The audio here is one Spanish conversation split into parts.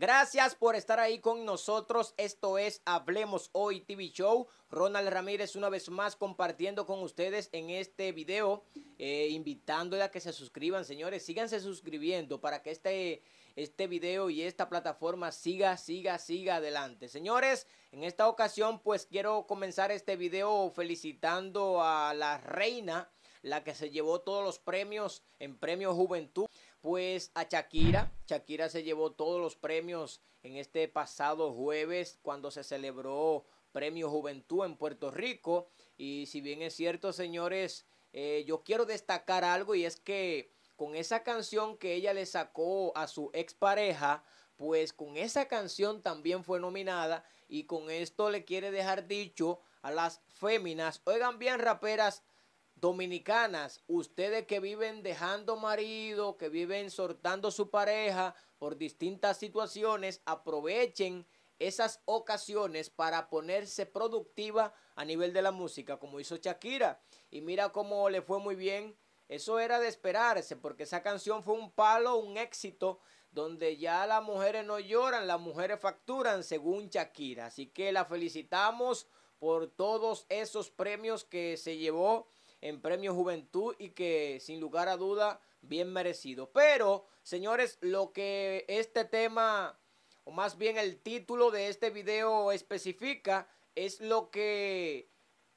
Gracias por estar ahí con nosotros. Esto es Hablemos Hoy TV Show. Ronald Ramírez una vez más compartiendo con ustedes en este video, eh, invitándole a que se suscriban, señores. Síganse suscribiendo para que este, este video y esta plataforma siga, siga, siga adelante. Señores, en esta ocasión pues quiero comenzar este video felicitando a la reina, la que se llevó todos los premios en Premio Juventud pues a Shakira. Shakira se llevó todos los premios en este pasado jueves cuando se celebró Premio Juventud en Puerto Rico. Y si bien es cierto, señores, eh, yo quiero destacar algo y es que con esa canción que ella le sacó a su expareja, pues con esa canción también fue nominada y con esto le quiere dejar dicho a las féminas, oigan bien raperas, dominicanas, ustedes que viven dejando marido, que viven soltando su pareja por distintas situaciones, aprovechen esas ocasiones para ponerse productiva a nivel de la música, como hizo Shakira. Y mira cómo le fue muy bien. Eso era de esperarse, porque esa canción fue un palo, un éxito, donde ya las mujeres no lloran, las mujeres facturan, según Shakira. Así que la felicitamos por todos esos premios que se llevó en Premio Juventud y que sin lugar a duda bien merecido. Pero, señores, lo que este tema, o más bien el título de este video especifica, es lo que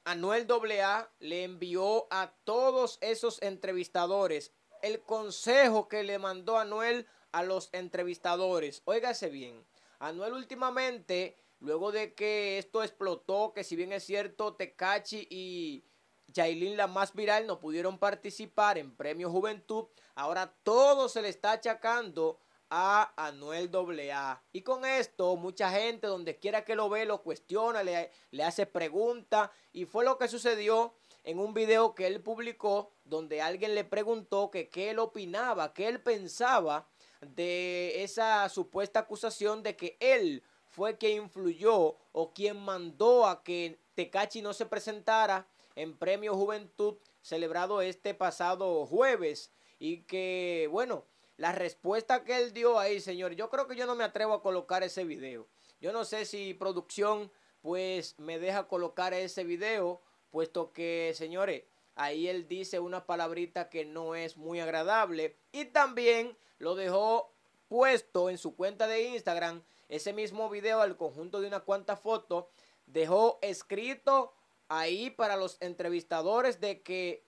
Anuel AA le envió a todos esos entrevistadores. El consejo que le mandó Anuel a los entrevistadores. Óigase bien, Anuel últimamente, luego de que esto explotó, que si bien es cierto, Tecachi y Yailin la más viral no pudieron participar en Premio Juventud. Ahora todo se le está achacando a Anuel AA. Y con esto, mucha gente, donde quiera que lo ve, lo cuestiona, le, hace preguntas. Y fue lo que sucedió en un video que él publicó, donde alguien le preguntó que qué él opinaba, qué él pensaba de esa supuesta acusación de que él fue quien influyó o quien mandó a que Tecachi no se presentara en Premio Juventud celebrado este pasado jueves y que, bueno, la respuesta que él dio ahí, señor, yo creo que yo no me atrevo a colocar ese video. Yo no sé si producción pues me deja colocar ese video, puesto que, señores, ahí él dice una palabrita que no es muy agradable y también lo dejó puesto en su cuenta de Instagram ese mismo video al conjunto de unas cuantas fotos, dejó escrito ahí para los entrevistadores de que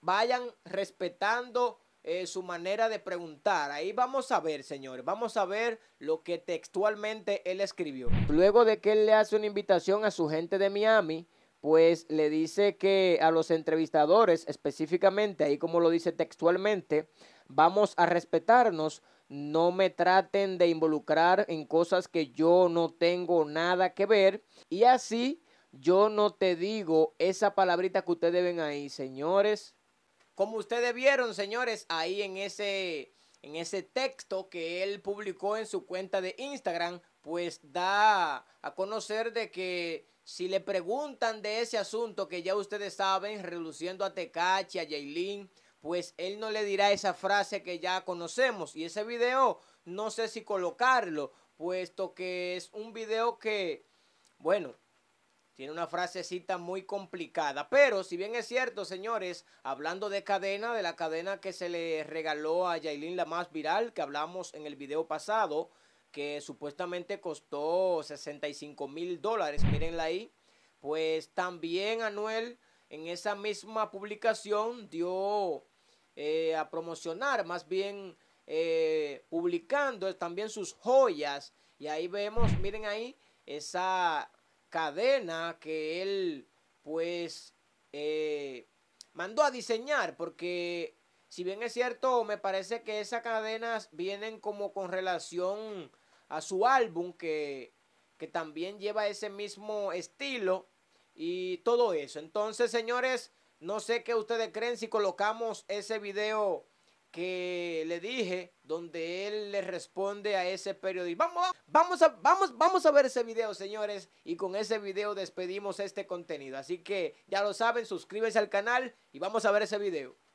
vayan respetando eh, su manera de preguntar. Ahí vamos a ver, señores, vamos a ver lo que textualmente él escribió. Luego de que él le hace una invitación a su gente de Miami, pues le dice que a los entrevistadores específicamente, ahí como lo dice textualmente, vamos a respetarnos, no me traten de involucrar en cosas que yo no tengo nada que ver y así yo no te digo esa palabrita que ustedes ven ahí, señores. Como ustedes vieron, señores, ahí en ese, en ese texto que él publicó en su cuenta de Instagram, pues da a conocer de que si le preguntan de ese asunto que ya ustedes saben, reluciendo a Tecachi, a Jailin, pues él no le dirá esa frase que ya conocemos. Y ese video, no sé si colocarlo, puesto que es un video que, bueno, tiene una frasecita muy complicada, pero si bien es cierto, señores, hablando de cadena, de la cadena que se le regaló a Yailin la más viral, que hablamos en el video pasado, que supuestamente costó 65 mil dólares, mírenla ahí, pues también Anuel en esa misma publicación dio eh, a promocionar, más bien eh, publicando también sus joyas. Y ahí vemos, miren ahí, esa cadena que él pues eh, mandó a diseñar porque si bien es cierto me parece que esas cadenas vienen como con relación a su álbum que, que también lleva ese mismo estilo y todo eso entonces señores no sé qué ustedes creen si colocamos ese video que le dije, donde él le responde a ese periodista. Vamos, vamos, a, vamos, vamos a ver ese video, señores, y con ese video despedimos este contenido. Así que ya lo saben, suscríbanse al canal y vamos a ver ese video.